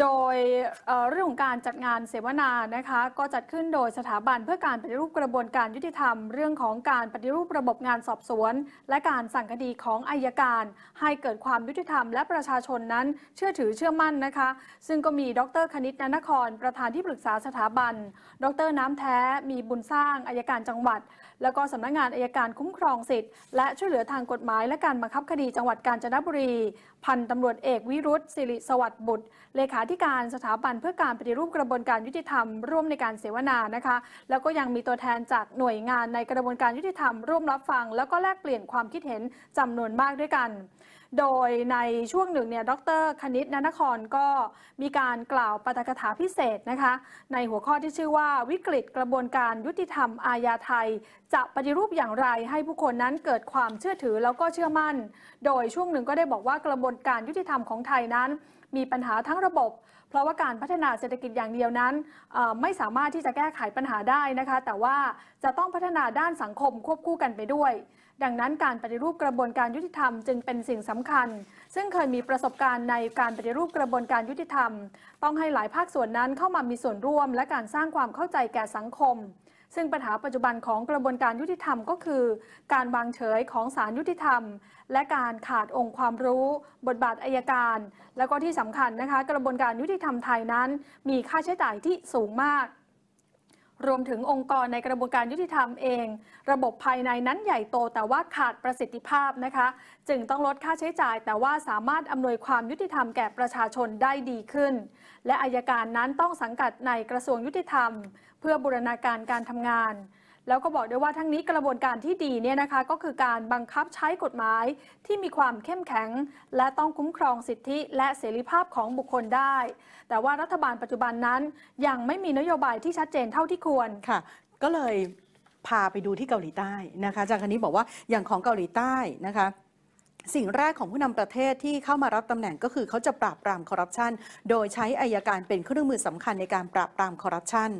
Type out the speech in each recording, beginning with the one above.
โดยเรื่องของการจัดงานเสวนานะคะก็จัดขึ้นโดยสถาบันเพื่อการปฏิรูปกระบวนการยุติธรรม เรื่องของการปฏิรูประบบงานสอบสวน และการสั่งคดีของอายการ ให้เกิดความยุติธรรมและประชาชนนั้น เชื่อถือเชื่อมั่นนะคะซึ่งก็มีดรคณิตนนคร ประธานที่ปรึกษาสถาบัน ดรน้ำแท้มีบุญสร้างอายการจังหวัด แล้วก็สำนักงงานอายการคุ้มครองสิทธิ์และช่วยเหลือทางกฎหมาย และการบังคับคดีจังหวัดกาญจนบุรี พันตำรวจเอกวิรุษสิริสวัสดิ์บุตร เลขาธิการสถาบันเพื่อการปฏิรูปกระบวนการยุติธรรมร่วมในการเสวนานะคะ แล้วก็ยังมีตัวแทนจากหน่วยงานในกระบวนการยุติธรรมร่วมรับฟังแล้วก็แลกเปลี่ยนความคิดเห็นจำนวนมากด้วยกันโดยในช่วงหนึ่งเนี่ย ดร คณิตนนครก็มีการกล่าวปาฐกถาพิเศษนะคะ ในหัวข้อที่ชื่อว่า วิกฤตกระบวนการยุติธรรม อาญาไทย จะปฏิรูปอย่างไรให้ผู้คนนั้นเกิดความเชื่อถือแล้วก็เชื่อมั่น โดยช่วงหนึ่งก็ได้บอกว่ากระบวนการยุติธรรมของไทยนั้น มีปัญหาทั้งระบบ เพราะว่าการพัฒนาเศรษฐกิจอย่างเดียวนั้นไม่สามารถที่จะแก้ไขปัญหาได้นะคะ แต่ว่าจะต้องพัฒนาด้านสังคมควบคู่กันไปด้วย ดังนั้นการปฏิรูปกระบวนการยุติธรรมจึงเป็นสิ่งสำคัญำคัญซึ่งเคยมีประสบการณ์ในการปฏิรูปกระบวนการยุติธรรมต้องให้หลายภาคส่วนนั้นเข้ามามีส่วนร่วม และการสร้างความเข้าใจแก่สังคม ซึ่งปัญหาปัจจุบันของกระบวนการยุติธรรม ก็คือ การวางเฉยของศาลยุติธรรม และการขาดองค์ความรู้ บทบาทอายการ และก็ที่สำคัญนะคะ กระบวนการยุติธรรมไทยนั้นมีค่าใช้จ่ายที่สูงมากรวมถึงองค์กรในกระบวนการยุติธรรมเอง ระบบภายในนั้นใหญ่โต แต่ว่าขาดประสิทธิภาพนะคะ จึงต้องลดค่าใช้จ่าย แต่ว่าสามารถอำนวยความยุติธรรมแก่ประชาชนได้ดีขึ้น และอายการนั้นต้องสังกัดในกระทรวงยุติธรรม เพื่อบูรณาการการทำงานแล้วก็บอกด้วยว่าทั้งนี้กระบวนการที่ดีเนี่ยนะคะก็คือการบังคับใช้กฎหมายที่มีความเข้มแข็ง และต้องคุ้มครองสิทธิและเสรีภาพของบุคคลได้ แต่ว่ารัฐบาลปัจจุบันนั้น ยังไม่มีนโยบายที่ชัดเจนเท่าที่ควรค่ะก็เลยพาไปดูที่เกาหลีใต้นะคะจากค์นณิบอกว่าอย่างของเกาหลีใต้นะคะสิ่งแรกของผู้นำประเทศที่เข้ามารับตำแหน่งก็คือเขาจะปราบปรามคอร์รัปชันโดยใช้อายการเป็นเครื่องมือสำคัญในการปราบปรามคอร์รัปชัน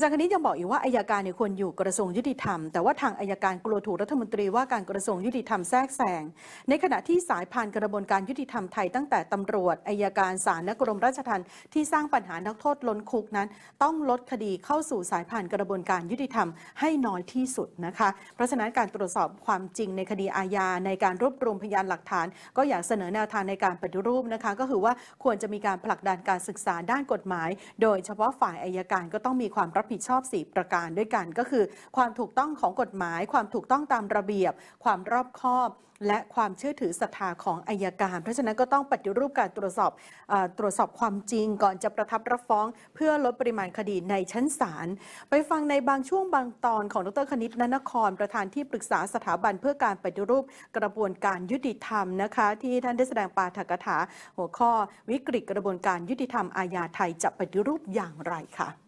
จารย์คณิตยังบอกอีกว่าอายการเนี่ยควรอยู่กระทรวงยุติธรรม แต่ว่าทางอายการกลัวถูกรัฐมนตรีว่าการกระทรวงยุติธรรมแทรกแซงในขณะที่สายผ่านกระบวนการยุติธรรมไทยตั้งแต่ตำรวจอายการศาลและกรมราชทัณฑ์ที่สร้างปัญหานักโทษล้นคุกนั้น ต้องลดคดีเข้าสู่สายผ่านกระบวนการยุติธรรมให้น้อยที่สุดนะคะเพราะฉะนั้นการตรวจสอบความจริงในคดีอาญาในการรวบรวมพยานหลักฐาน ก็อยากเสนอแนวทางในการปฏิรูปนะคะก็คือว่าควรจะมีการผลักดันการศึกษาด้านกฎหมาย โดยเฉพาะฝ่ายอายการก็ต้องมีความรับับผิดชอบ 4 ประการด้วยกันก็คือ ความถูกต้องของกฎหมาย ความถูกต้องตามระเบียบความรอบคอบ และความเชื่อถือศรัทธาของอายการ เพราะฉะนั้นก็ต้องปฏิรูปการตรวจสอบอตรวจสอบความจริง ก่อนจะประทับรับฟ้อง เพื่อลดปริมาณคดีในชั้นศาลไปฟังในบางช่วงบางตอนของดรคณิตนนคร ประธานที่ปรึกษาสถาบันเพื่อการปฏิรูปกระบวนการยุติธรรมนะคะที่ท่านได้แสดงปาฐกถาหัวข้อ วิกฤตกระบวนการยุติธรรม อาญาไทยจะปฏิรูปอย่างไรคะ่ะ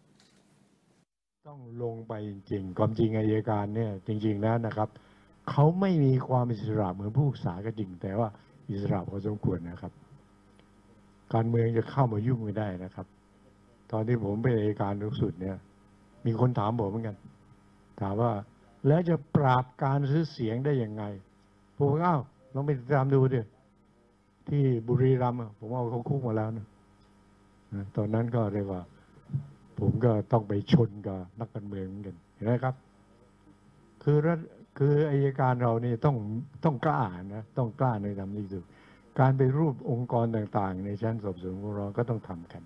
ต้องลงไปจริงๆ ความจริงอายการเนี่ยจริงๆนะนะครับ เขาไม่มีความอิสระเหมือนผู้ศึกษาก็จริง แต่ว่า อิสระพอสมควรนะครับ การเมืองจะเข้ามายุ่งไม่ได้นะครับ ตอนที่ผมเป็นอายการสูงสุดเนี่ย มีคนถามผมเหมือนกัน ถามว่าแล้วจะปราบการซื้อเสียงได้ยังไงผมก็อ้าวลองไปตามดูดิที่บุรีรัมย์ผมเอาเขาคุกมาแล้วนะตอนนั้นก็เรียกว่าผมก็ต้องไปชนกับนักการเมืองเหมือนกัน เห็นไหมครับ คือรัฐคืออายการเรานี่ต้องต้องกล้านะ ต้องกล้าในทำนี้สุดการไปรูปองค์กรต่าง ๆ ในชั้นสอบสวนของเราก็ต้องทำกัน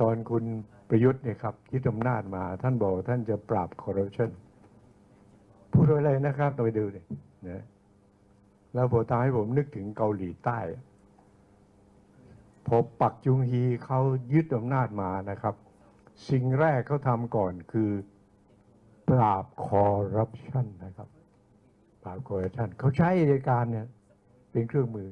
ตอนคุณประยุทธ์เนี่ยครับยึดอำนาจมา ท่านบอกท่านจะปราบคอร์รัปชันพูดอะไรนะครับต้องไปดูเลยนะแล้วโบตาให้ผมนึกถึงเกาหลีใต้พอปักจุงฮีเขายึดอำนาจมานะครับสิ่งแรกเขาทำก่อนคือปราบคอร์รัปชันนะครับ ปราบคอรัปชันเขาใช้อัยการเนี่ยเป็นเครื่องมือ